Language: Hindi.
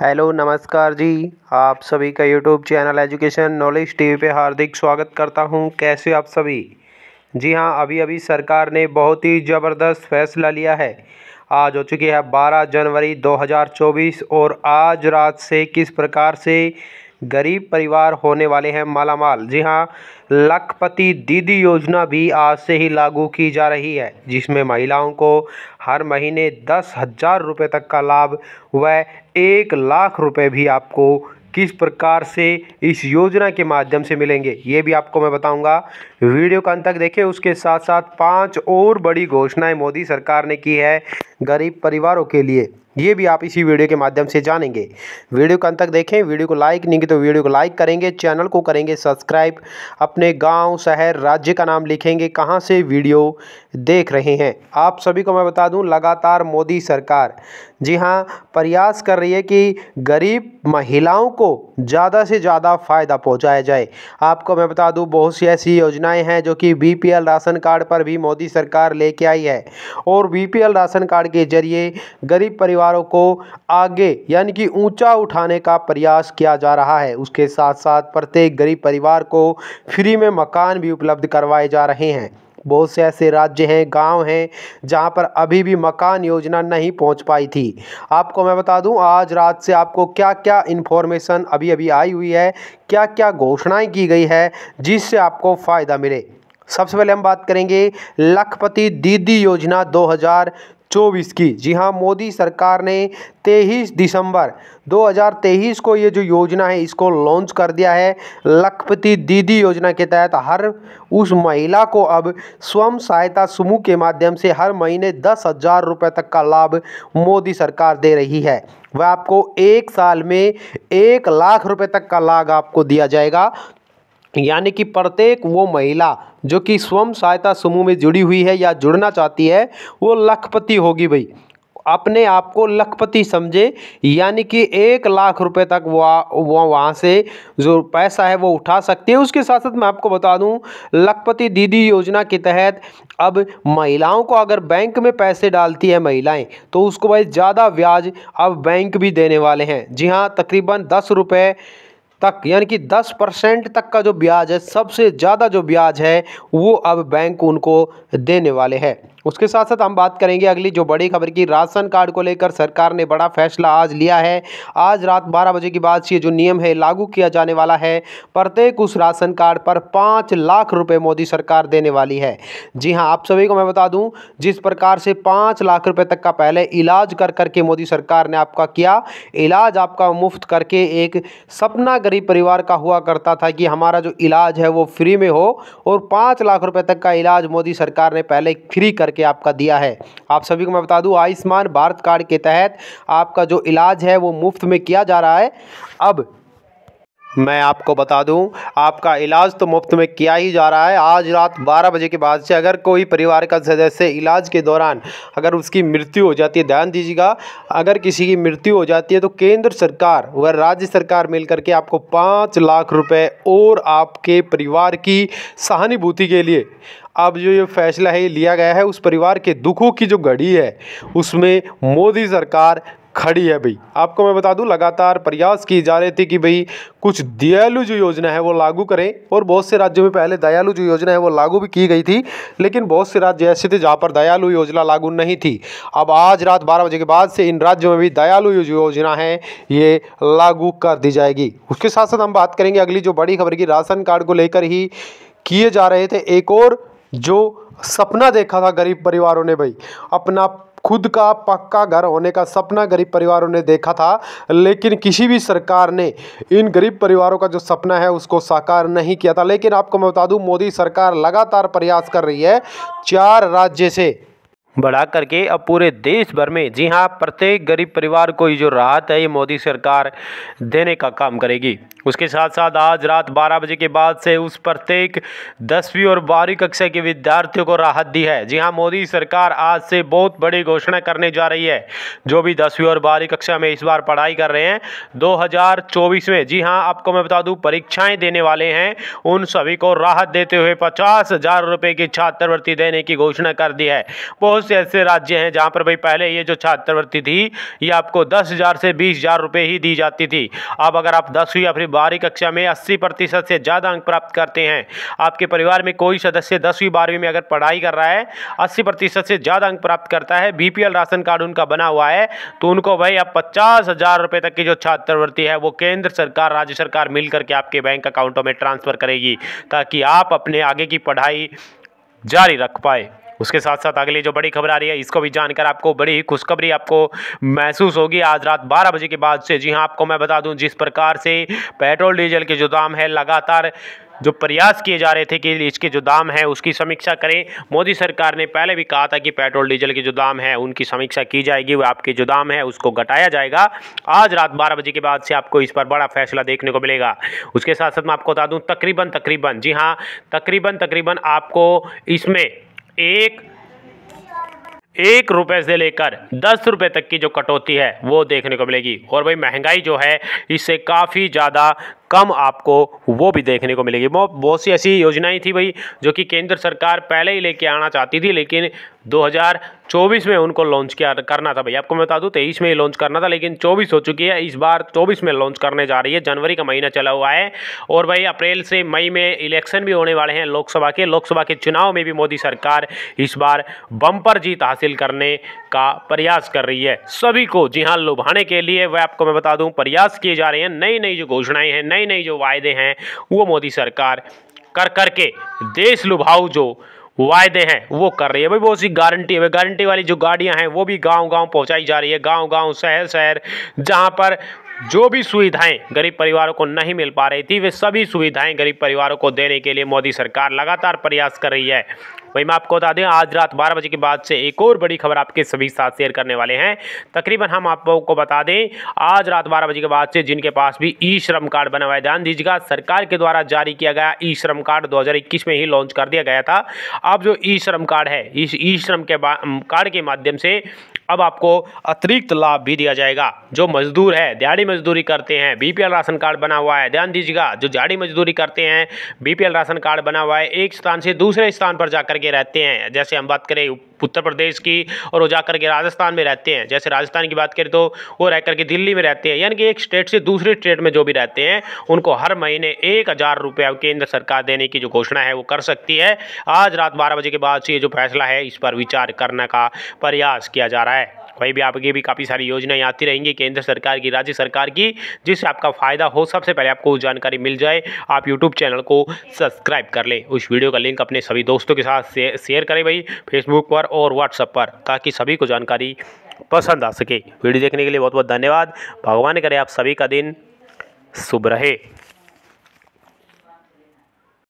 हेलो नमस्कार जी आप सभी का YouTube channel education knowledge TV पे हार्दिक स्वागत करता हूं कैसे आप सभी जी हां अभी अभी सरकार ने बहुत ही ज़बरदस्त फैसला लिया है आज हो चुकी है 12 जनवरी 2024 और आज रात से किस प्रकार से गरीब परिवार होने वाले हैं मालामाल जी हाँ लखपति दीदी योजना भी आज से ही लागू की जा रही है जिसमें महिलाओं को हर महीने दस हजार रुपये तक का लाभ व एक लाख रुपये भी आपको किस प्रकार से इस योजना के माध्यम से मिलेंगे ये भी आपको मैं बताऊंगा वीडियो का अंत तक देखें उसके साथ साथ पांच और बड़ी घोषणाएं मोदी सरकार ने की है गरीब परिवारों के लिए ये भी आप इसी वीडियो के माध्यम से जानेंगे वीडियो को अंत तक देखें वीडियो को लाइक नहीं तो वीडियो को लाइक करेंगे चैनल को करेंगे सब्सक्राइब अपने गांव शहर राज्य का नाम लिखेंगे कहां से वीडियो देख रहे हैं आप सभी को मैं बता दूं लगातार मोदी सरकार जी हां प्रयास कर रही है कि गरीब महिलाओं को ज़्यादा से ज़्यादा फ़ायदा पहुँचाया जाए आपको मैं बता दूँ बहुत सी ऐसी योजनाएँ हैं जो कि बी राशन कार्ड पर भी मोदी सरकार लेके आई है और बी राशन कार्ड के जरिए गरीब परिवार परिवारों को आगे यानी कि ऊंचा उठाने का प्रयास किया जा रहा है उसके साथ साथ प्रत्येक गरीब परिवार को फ्री में मकान भी उपलब्ध करवाए जा रहे हैं बहुत से ऐसे राज्य हैं गांव हैं जहां पर अभी भी मकान योजना नहीं पहुंच पाई थी आपको मैं बता दूं आज रात से आपको क्या क्या इन्फॉर्मेशन अभी अभी आई हुई है क्या क्या घोषणाएं की गई है जिससे आपको फ़ायदा मिले सबसे पहले हम बात करेंगे लखपति दीदी योजना 2024 की जी हाँ मोदी सरकार ने 23 दिसंबर 2023 को ये जो योजना है इसको लॉन्च कर दिया है लखपति दीदी योजना के तहत हर उस महिला को अब स्वयं सहायता समूह के माध्यम से हर महीने दस हज़ार रुपये तक का लाभ मोदी सरकार दे रही है वह आपको एक साल में एक लाख रुपए तक का लाभ आपको दिया जाएगा यानी कि प्रत्येक वो महिला जो कि स्वयं सहायता समूह में जुड़ी हुई है या जुड़ना चाहती है वो लखपति होगी भाई अपने आप को लखपति समझे यानी कि एक लाख रुपए तक वो वो वहाँ से जो पैसा है वो उठा सकती है उसके साथ साथ मैं आपको बता दूं लखपति दीदी योजना के तहत अब महिलाओं को अगर बैंक में पैसे डालती है महिलाएं तो उसको भाई ज़्यादा ब्याज अब बैंक भी देने वाले हैं जी हाँ तकरीबन दस रुपये तक यानी कि 10 परसेंट तक का जो ब्याज है सबसे ज़्यादा जो ब्याज है वो अब बैंक उनको देने वाले हैं उसके साथ साथ हम बात करेंगे अगली जो बड़ी खबर की राशन कार्ड को लेकर सरकार ने बड़ा फैसला आज लिया है आज रात बारह बजे के बाद से जो नियम है लागू किया जाने वाला है प्रत्येक उस राशन कार्ड पर पाँच लाख रुपये मोदी सरकार देने वाली है जी हाँ आप सभी को मैं बता दूँ जिस प्रकार से पाँच लाख रुपये तक का पहले इलाज कर करके मोदी सरकार ने आपका किया इलाज आपका मुफ्त करके एक सपना गरीब परिवार का हुआ करता था कि हमारा जो इलाज है वो फ्री में हो और पाँच लाख रुपये तक का इलाज मोदी सरकार ने पहले फ्री कर करके आपका दिया है आप सभी को मैं बता दूं आयुष्मान भारत कार्ड के तहत आपका जो इलाज है वो मुफ्त में किया जा रहा है अब मैं आपको बता दूं आपका इलाज तो मुफ्त में किया ही जा रहा है आज रात 12 बजे के बाद से अगर कोई परिवार का सदस्य इलाज के दौरान अगर उसकी मृत्यु हो जाती है ध्यान दीजिएगा अगर किसी की मृत्यु हो जाती है तो केंद्र सरकार व राज्य सरकार मिलकर के आपको पाँच लाख रुपए और आपके परिवार की सहानुभूति के लिए अब जो ये फैसला है ये लिया गया है उस परिवार के दुखों की जो घड़ी है उसमें मोदी सरकार खड़ी है भाई आपको मैं बता दूं लगातार प्रयास की जा रही थी कि भाई कुछ दयालु जो योजना है वो लागू करें और बहुत से राज्यों में पहले दयालु जो योजना है वो लागू भी की गई थी लेकिन बहुत से राज्य ऐसे थे जहाँ पर दयालु योजना लागू नहीं थी अब आज रात बारह बजे के बाद से इन राज्यों में भी दयालु जो योजना है ये लागू कर दी जाएगी उसके साथ साथ हम बात करेंगे अगली जो बड़ी खबर की राशन कार्ड को लेकर ही किए जा रहे थे एक और जो सपना देखा था गरीब परिवारों ने भाई अपना खुद का पक्का घर होने का सपना गरीब परिवारों ने देखा था लेकिन किसी भी सरकार ने इन गरीब परिवारों का जो सपना है उसको साकार नहीं किया था लेकिन आपको मैं बता दूं मोदी सरकार लगातार प्रयास कर रही है चार राज्य से बढ़ा करके अब पूरे देश भर में जी हाँ प्रत्येक गरीब परिवार को ये जो राहत है ये मोदी सरकार देने का काम करेगी उसके साथ साथ आज रात 12 बजे के बाद से उस प्रत्येक दसवीं और बारहवीं कक्षा के विद्यार्थियों को राहत दी है जी हाँ मोदी सरकार आज से बहुत बड़ी घोषणा करने जा रही है जो भी दसवीं और बारहवीं कक्षा में इस बार पढ़ाई कर रहे हैं दो में जी हाँ आपको मैं बता दूँ परीक्षाएँ देने वाले हैं उन सभी को राहत देते हुए पचास हज़ार की छात्रवृत्ति देने की घोषणा कर दी है बहुत बहुत से ऐसे राज्य हैं जहाँ पर भाई पहले ये जो छात्रवृत्ति थी ये आपको दस हज़ार से बीस हज़ार रुपये ही दी जाती थी अब अगर आप दसवीं या फिर बारहवीं कक्षा में अस्सी प्रतिशत से ज़्यादा अंक प्राप्त करते हैं आपके परिवार में कोई सदस्य दसवीं बारहवीं में अगर पढ़ाई कर रहा है अस्सी प्रतिशत से ज़्यादा अंक प्राप्त करता है बी राशन कार्ड उनका बना हुआ है तो उनको भाई अब पचास हज़ार रुपये तक की जो छात्रवृत्ति है वो केंद्र सरकार राज्य सरकार मिल करके आपके बैंक अकाउंटों में ट्रांसफ़र करेगी ताकि आप अपने आगे की पढ़ाई जारी रख पाए उसके साथ साथ अगली जो बड़ी खबर आ रही है इसको भी जानकर आपको बड़ी खुशखबरी आपको महसूस होगी आज रात बारह बजे के बाद से जी हाँ आपको मैं बता दूँ जिस प्रकार से पेट्रोल डीजल के जो दाम है लगातार जो प्रयास किए जा रहे थे कि इसके जो दाम है उसकी समीक्षा करें मोदी सरकार ने पहले भी कहा था कि पेट्रोल डीजल के जो दाम है उनकी समीक्षा की जाएगी वो आपके जो दाम है उसको घटाया जाएगा आज रात बारह बजे के बाद से आपको इस पर बड़ा फैसला देखने को मिलेगा उसके साथ साथ मैं आपको बता दूँ तकरीबन तकरीबन जी हाँ तकरीबन तकरीबन आपको इसमें एक एक रुपए से लेकर दस रुपए तक की जो कटौती है वो देखने को मिलेगी और भाई महंगाई जो है इससे काफ़ी ज़्यादा कम आपको वो भी देखने को मिलेगी बहुत सी ऐसी योजनाएं थी भाई जो कि केंद्र सरकार पहले ही लेके आना चाहती थी लेकिन 2024 में उनको लॉन्च किया करना था भाई आपको मैं बता दूं तेईस में ही लॉन्च करना था लेकिन 24 हो चुकी है इस बार 24 में लॉन्च करने जा रही है जनवरी का महीना चला हुआ है और भाई अप्रैल से मई में इलेक्शन भी होने वाले हैं लोकसभा के लोकसभा के चुनाव में भी मोदी सरकार इस बार बम्पर जीत हासिल करने का प्रयास कर रही है सभी को जी हाँ लुभाने के लिए वह आपको मैं बता दूँ प्रयास किए जा रहे हैं नई नई जो घोषणाएँ हैं नई नए नए जो वायदे हैं वो मोदी सरकार कर करके देश लुभाऊ जो वायदे हैं वो कर रही है भाई बहुत सी गारंटी है गारंटी वाली जो गाड़ियां हैं वो भी गांव गांव पहुंचाई जा रही है गांव गांव शहर शहर जहां पर जो भी सुविधाएं गरीब परिवारों को नहीं मिल पा रही थी वे सभी सुविधाएं गरीब परिवारों को देने के लिए मोदी सरकार लगातार प्रयास कर रही है वहीं मैं आपको बता दें आज रात बारह बजे के बाद से एक और बड़ी खबर आपके सभी साथ शेयर करने वाले हैं तकरीबन हम आपको बता दें आज रात बारह बजे के बाद से जिनके पास भी ई श्रम कार्ड बना हुआ है ध्यान दीजिएगा सरकार के द्वारा जारी किया गया ई श्रम कार्ड 2021 में ही लॉन्च कर दिया गया था अब जो ई श्रम कार्ड है इस ई श्रम के कार्ड के माध्यम से अब आपको अतिरिक्त लाभ भी दिया जाएगा जो मजदूर है दिहाड़ी मजदूरी करते हैं बीपीएल राशन कार्ड बना हुआ है ध्यान दीजिएगा जो दिहाड़ी मजदूरी करते हैं बीपीएल राशन कार्ड बना हुआ है एक स्थान से दूसरे स्थान पर जाकर के रहते हैं जैसे हम बात करें उत्तर प्रदेश की और वो जा करके राजस्थान में रहते हैं जैसे राजस्थान की बात करें तो वो रह करके दिल्ली में रहते हैं यानी कि एक स्टेट से दूसरे स्टेट में जो भी रहते हैं उनको हर महीने एक हज़ार रुपया केंद्र सरकार देने की जो घोषणा है वो कर सकती है आज रात बारह बजे के बाद से ये जो फैसला है इस पर विचार करने का प्रयास किया जा रहा है वहीं भी आपकी भी काफ़ी सारी योजनाएं आती रहेंगी केंद्र सरकार की राज्य सरकार की जिससे आपका फ़ायदा हो सबसे पहले आपको जानकारी मिल जाए आप यूट्यूब चैनल को सब्सक्राइब कर लें उस वीडियो का लिंक अपने सभी दोस्तों के साथ शेयर करें भाई फेसबुक पर और व्हाट्सअप पर ताकि सभी को जानकारी पसंद आ सके वीडियो देखने के लिए बहुत बहुत धन्यवाद भगवान करें आप सभी का दिन शुभ रहे